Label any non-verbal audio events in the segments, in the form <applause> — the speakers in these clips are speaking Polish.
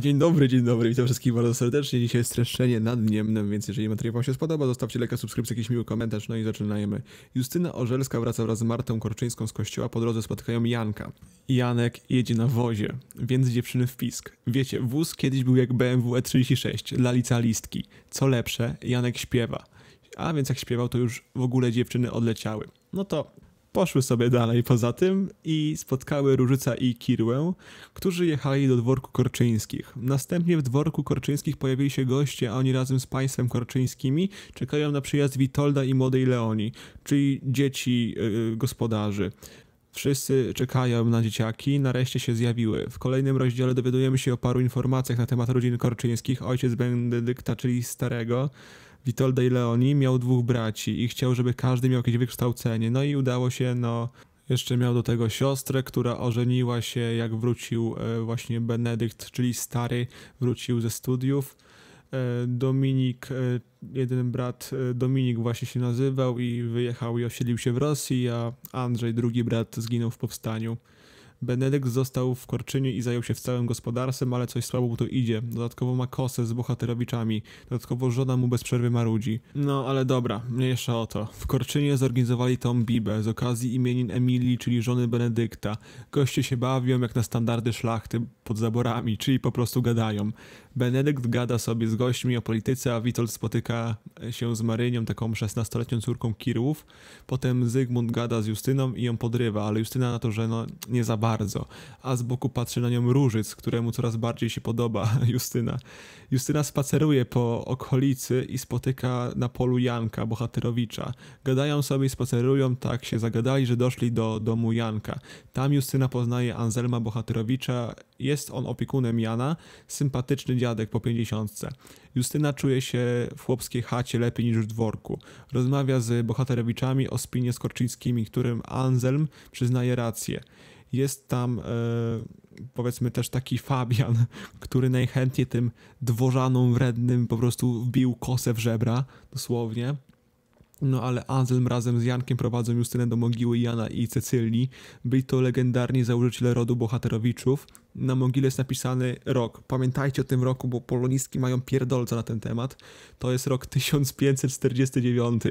Dzień dobry, dzień dobry, witam wszystkich bardzo serdecznie. Dzisiaj jest streszczenie nad Niemnem, no więc jeżeli materiał Wam się spodoba, zostawcie lekka subskrypcję, jakiś miły komentarz, no i zaczynajmy. Justyna Orzelska wraca wraz z Martą Korczyńską z kościoła, po drodze spotkają Janka. Janek jedzie na wozie, więc dziewczyny w pisk. Wiecie, wóz kiedyś był jak BMW E36 dla licealistki. Co lepsze, Janek śpiewa. A więc jak śpiewał, to już w ogóle dziewczyny odleciały. No to poszły sobie dalej poza tym i spotkały Różyca i Kirłę, którzy jechali do dworku Korczyńskich. Następnie w dworku Korczyńskich pojawili się goście, a oni razem z państwem korczyńskimi czekają na przyjazd Witolda i młodej Leoni, czyli dzieci yy, gospodarzy. Wszyscy czekają na dzieciaki, nareszcie się zjawiły. W kolejnym rozdziale dowiadujemy się o paru informacjach na temat rodzin korczyńskich. Ojciec Benedykta, czyli starego, Witolda i Leoni miał dwóch braci i chciał, żeby każdy miał jakieś wykształcenie. No i udało się, no jeszcze miał do tego siostrę, która ożeniła się, jak wrócił e, właśnie Benedykt, czyli stary, wrócił ze studiów. E, Dominik, e, jeden brat Dominik właśnie się nazywał i wyjechał i osiedlił się w Rosji, a Andrzej, drugi brat, zginął w powstaniu. Benedykt został w Korczyniu i zajął się w całym gospodarstwem, ale coś słabo mu to idzie. Dodatkowo ma kosę z bohaterowiczami. Dodatkowo żona mu bez przerwy marudzi. No ale dobra, mniejsza o to. W Korczynie zorganizowali tą bibę z okazji imienin Emilii, czyli żony Benedykta. Goście się bawią jak na standardy szlachty pod zaborami, czyli po prostu gadają. Benedykt gada sobie z gośćmi o polityce, a Witold spotyka się z Marynią, taką 16-letnią córką Kirłów. Potem Zygmunt gada z Justyną i ją podrywa, ale Justyna na to, że no nie zabawa bardzo, a z boku patrzy na nią różyc, któremu coraz bardziej się podoba <laughs> Justyna. Justyna spaceruje po okolicy i spotyka na polu Janka, bohaterowicza. Gadają sobie, spacerują, tak się zagadali, że doszli do domu Janka. Tam Justyna poznaje Anselma bohaterowicza, jest on opiekunem Jana, sympatyczny dziadek po pięćdziesiątce. Justyna czuje się w chłopskiej chacie lepiej niż w dworku. Rozmawia z bohaterowiczami o spinie z którym Anselm przyznaje rację. Jest tam e, powiedzmy też taki Fabian, <laughs> który najchętniej tym dworzanom wrednym po prostu wbił kosę w żebra, dosłownie. No ale Anselm razem z Jankiem prowadzą Justynę do mogiły Jana i Cecylii. Byli to legendarni założyciele rodu bohaterowiczów, na mogile jest napisany rok. Pamiętajcie o tym roku, bo polonistki mają pierdolca na ten temat. To jest rok 1549.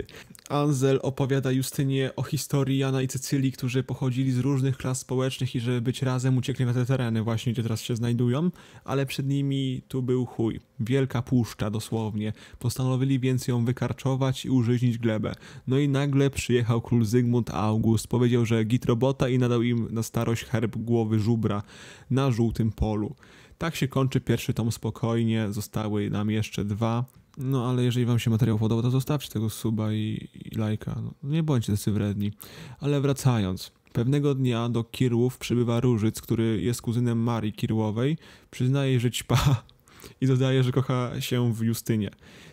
Anzel opowiada Justynie o historii Jana i Cecylii, którzy pochodzili z różnych klas społecznych i żeby być razem uciekli na te tereny właśnie, gdzie teraz się znajdują, ale przed nimi tu był chuj. Wielka puszcza dosłownie. Postanowili więc ją wykarczować i użyźnić glebę. No i nagle przyjechał król Zygmunt August, powiedział, że git robota i nadał im na starość herb głowy żubra. Na żółtym polu. Tak się kończy pierwszy tom spokojnie, zostały nam jeszcze dwa. No ale jeżeli wam się materiał podoba, to zostawcie tego suba i, i lajka. No, nie bądźcie tacy wredni. Ale wracając. Pewnego dnia do Kirłów przybywa Różyc, który jest kuzynem Marii Kirłowej. Przyznaje, że ćpa <laughs> i dodaje, że kocha się w Justynie,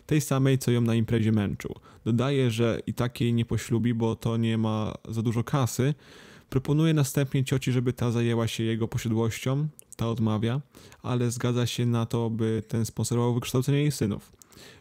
tej samej, co ją na imprezie męczył. Dodaje, że i tak jej nie poślubi, bo to nie ma za dużo kasy, Proponuje następnie cioci, żeby ta zajęła się jego posiadłością, ta odmawia, ale zgadza się na to, by ten sponsorował wykształcenie jej synów.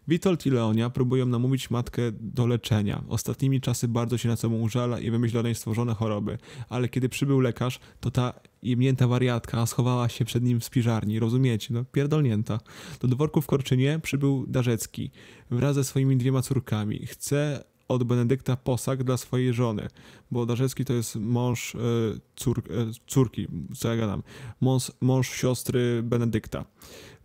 Witold i Leonia próbują namówić matkę do leczenia. Ostatnimi czasy bardzo się na mu użala i wymyśla jej stworzone choroby, ale kiedy przybył lekarz, to ta jemnięta wariatka schowała się przed nim w spiżarni, rozumiecie, no pierdolnięta. Do dworku w Korczynie przybył Darzecki wraz ze swoimi dwiema córkami. Chce od Benedykta Posak dla swojej żony, bo Darzecki to jest mąż e, cór, e, córki, co ja gadam, mąż, mąż siostry Benedykta.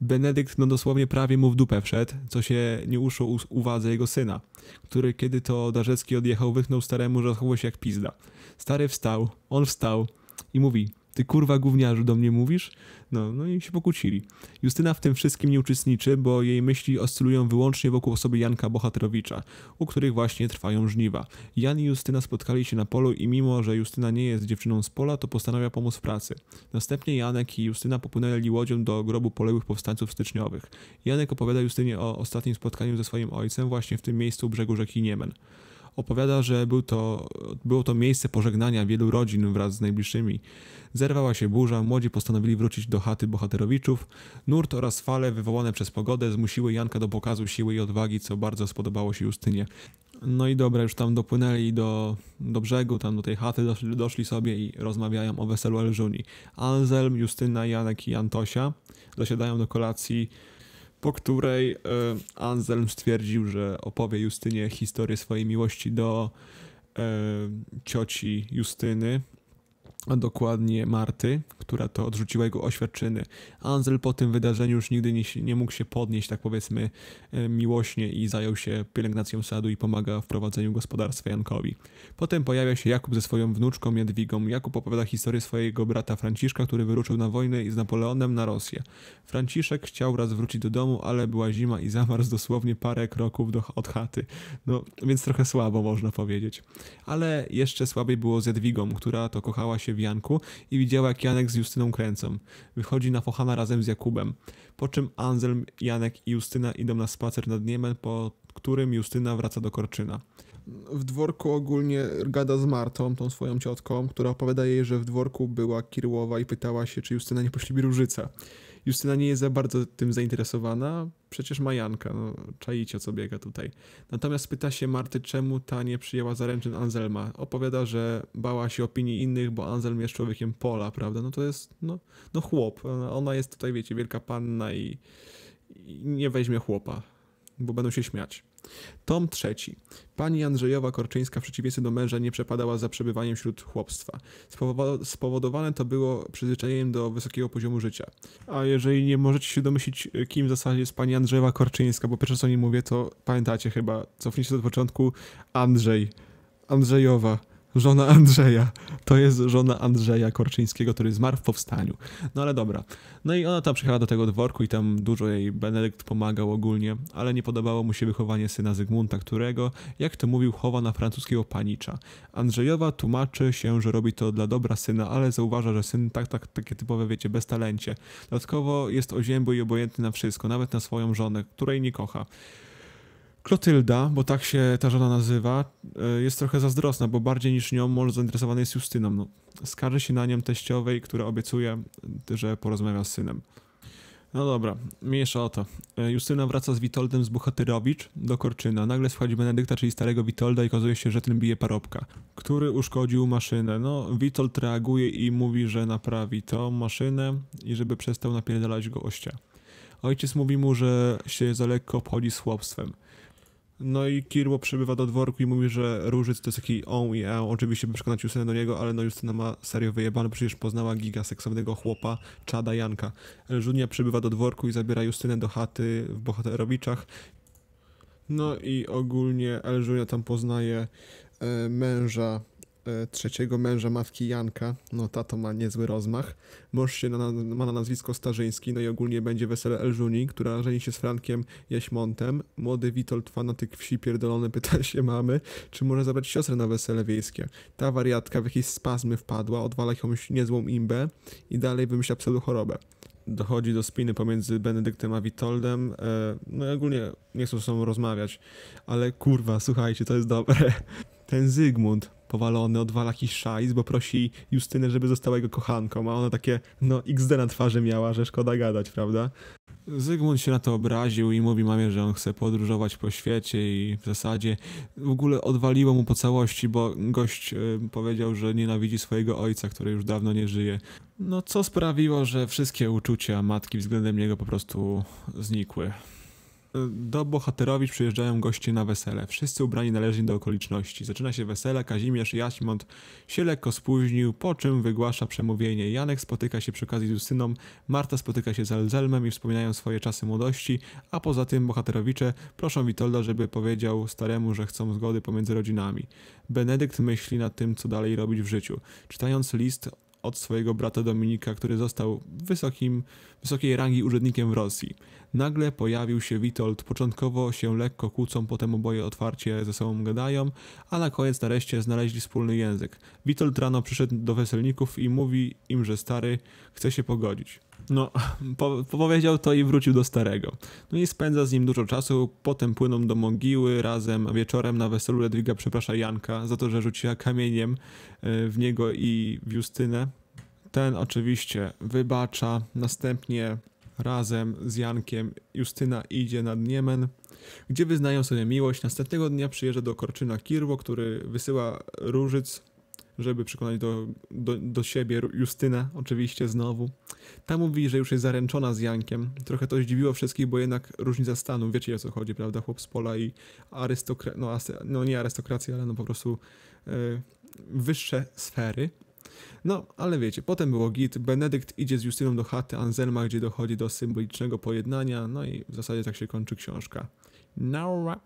Benedykt no dosłownie prawie mu w dupę wszedł, co się nie uszło uwadze jego syna, który kiedy to Darzecki odjechał, wychnął staremu, że zachowuje się jak pizda. Stary wstał, on wstał i mówi ty kurwa gówniarzu do mnie mówisz? No, no i się pokłócili. Justyna w tym wszystkim nie uczestniczy, bo jej myśli oscylują wyłącznie wokół osoby Janka Bohaterowicza, u których właśnie trwają żniwa. Jan i Justyna spotkali się na polu i mimo, że Justyna nie jest dziewczyną z pola, to postanawia pomóc w pracy. Następnie Janek i Justyna popłynęli łodzią do grobu poległych powstańców styczniowych. Janek opowiada Justynie o ostatnim spotkaniu ze swoim ojcem właśnie w tym miejscu brzegu rzeki Niemen. Opowiada, że był to, było to miejsce pożegnania wielu rodzin wraz z najbliższymi. Zerwała się burza, młodzi postanowili wrócić do chaty bohaterowiczów. Nurt oraz fale wywołane przez pogodę zmusiły Janka do pokazu siły i odwagi, co bardzo spodobało się Justynie. No i dobra, już tam dopłynęli do, do brzegu, tam do tej chaty doszli, doszli sobie i rozmawiają o weselu Elżuni. Anselm, Justyna, Janek i Antosia dosiadają do kolacji po której e, Anselm stwierdził, że opowie Justynie historię swojej miłości do e, cioci Justyny, a dokładnie Marty, która to odrzuciła jego oświadczyny. Anzel po tym wydarzeniu już nigdy nie, nie mógł się podnieść, tak powiedzmy, e, miłośnie i zajął się pielęgnacją sadu i pomaga w prowadzeniu gospodarstwa Jankowi. Potem pojawia się Jakub ze swoją wnuczką Jadwigą. Jakub opowiada historię swojego brata Franciszka, który wyruszył na wojnę i z Napoleonem na Rosję. Franciszek chciał raz wrócić do domu, ale była zima i zamarzł dosłownie parę kroków do, od chaty. No, więc trochę słabo można powiedzieć. Ale jeszcze słabiej było z Jadwigą, która to kochała się w Janku i widziała jak Janek z Justyną kręcą. Wychodzi na Fochana razem z Jakubem. Po czym Anselm, Janek i Justyna idą na spacer nad Niemen, po którym Justyna wraca do Korczyna. W dworku ogólnie gada z Martą, tą swoją ciotką, która opowiada jej, że w dworku była Kirłowa i pytała się, czy Justyna nie poślubi Różyca. Justyna nie jest za bardzo tym zainteresowana, przecież ma Janka, no, czaicie co biega tutaj. Natomiast pyta się Marty, czemu ta nie przyjęła zaręczyn Anzelma Opowiada, że bała się opinii innych, bo Anzelm jest człowiekiem pola, prawda? No to jest, no, no chłop. Ona jest tutaj, wiecie, wielka panna i, i nie weźmie chłopa, bo będą się śmiać. Tom trzeci. Pani Andrzejowa Korczyńska w przeciwieństwie do męża nie przepadała za przebywaniem wśród chłopstwa. Spowodowane to było przyzwyczajeniem do wysokiego poziomu życia. A jeżeli nie możecie się domyślić, e, kim w zasadzie jest pani Andrzejowa Korczyńska, bo pierwsze co nie mówię, to pamiętacie chyba, cofnijcie do początku, Andrzej. Andrzejowa żona Andrzeja. To jest żona Andrzeja Korczyńskiego, który zmarł w powstaniu. No ale dobra. No i ona tam przyjechała do tego dworku i tam dużo jej Benedykt pomagał ogólnie, ale nie podobało mu się wychowanie syna Zygmunta, którego, jak to mówił, chowa na francuskiego panicza. Andrzejowa tłumaczy się, że robi to dla dobra syna, ale zauważa, że syn tak, tak takie typowe, wiecie, bez talencie. Dodatkowo jest oziębły i obojętny na wszystko, nawet na swoją żonę, której nie kocha. Klotylda, bo tak się ta żona nazywa, e, jest trochę zazdrosna, bo bardziej niż nią może zainteresowany jest Justyną. No, skarży się na nią teściowej, która obiecuje, że porozmawia z synem. No dobra, mniejsza o to. E, Justyna wraca z Witoldem z Buchatyrowicz do Korczyna. Nagle słychać Benedykta, czyli starego Witolda i okazuje się, że tym bije parobka, który uszkodził maszynę. No, Witold reaguje i mówi, że naprawi tą maszynę i żeby przestał napierdalać go ościa. Ojciec mówi mu, że się za lekko obchodzi z chłopstwem. No i Kirbo przybywa do dworku i mówi, że Różyc to jest taki on i on. Oczywiście by przekonać Justynę do niego, ale no Justyna ma serio wyjebane, przecież poznała giga seksownego chłopa Czada Janka. Elżunia przybywa do dworku i zabiera Justynę do chaty w Bohaterowiczach. No i ogólnie Elżunia tam poznaje e, męża E, trzeciego męża matki Janka. No tato ma niezły rozmach. Mąż się na, ma na nazwisko Starzyński, no i ogólnie będzie wesele Elżuni, która żeni się z Frankiem Jaśmontem. Młody Witold, fanatyk wsi pierdolony, pyta <laughs> się mamy, czy może zabrać siostrę na wesele wiejskie. Ta wariatka w jakieś spazmy wpadła, odwala jakąś niezłą imbę i dalej wymyśla pseudochorobę dochodzi do spiny pomiędzy Benedyktem a Witoldem. E, no i ogólnie nie chcą ze sobą rozmawiać, ale kurwa, słuchajcie, to jest dobre. Ten Zygmunt powalony, odwala jakiś szajs, bo prosi Justynę, żeby została jego kochanką, a ona takie, no XD na twarzy miała, że szkoda gadać, prawda? Zygmunt się na to obraził i mówi mamie, że on chce podróżować po świecie i w zasadzie w ogóle odwaliło mu po całości, bo gość y, powiedział, że nienawidzi swojego ojca, który już dawno nie żyje. No co sprawiło, że wszystkie uczucia matki względem niego po prostu znikły do Bohaterowicz przyjeżdżają goście na wesele. Wszyscy ubrani należnie do okoliczności. Zaczyna się wesele, Kazimierz Jaśmont się lekko spóźnił, po czym wygłasza przemówienie. Janek spotyka się przy okazji z synem. Marta spotyka się z Alzelmem i wspominają swoje czasy młodości, a poza tym Bohaterowicze proszą Witolda, żeby powiedział staremu, że chcą zgody pomiędzy rodzinami. Benedykt myśli nad tym, co dalej robić w życiu. Czytając list od swojego brata Dominika, który został wysokim, wysokiej rangi urzędnikiem w Rosji. Nagle pojawił się Witold, początkowo się lekko kłócą, potem oboje otwarcie ze sobą gadają, a na koniec nareszcie znaleźli wspólny język. Witold rano przyszedł do weselników i mówi im, że stary chce się pogodzić. No, po, powiedział to i wrócił do starego. No i spędza z nim dużo czasu, potem płyną do mogiły razem, wieczorem na weselu Ledwiga przeprasza Janka za to, że rzuciła kamieniem e, w niego i w Justynę. Ten oczywiście wybacza, następnie razem z Jankiem Justyna idzie nad Niemen, gdzie wyznają sobie miłość. Następnego dnia przyjeżdża do Korczyna Kirwo, który wysyła różyc żeby przekonać do, do, do siebie Justynę, oczywiście znowu. Ta mówi, że już jest zaręczona z Jankiem. Trochę to zdziwiło wszystkich, bo jednak różnica stanu, wiecie o co chodzi, prawda? Chłop z pola i arystokracja, no, no, nie arystokracja, ale no po prostu yy, wyższe sfery. No, ale wiecie, potem było git, Benedykt idzie z Justyną do chaty Anselma, gdzie dochodzi do symbolicznego pojednania, no i w zasadzie tak się kończy książka. Now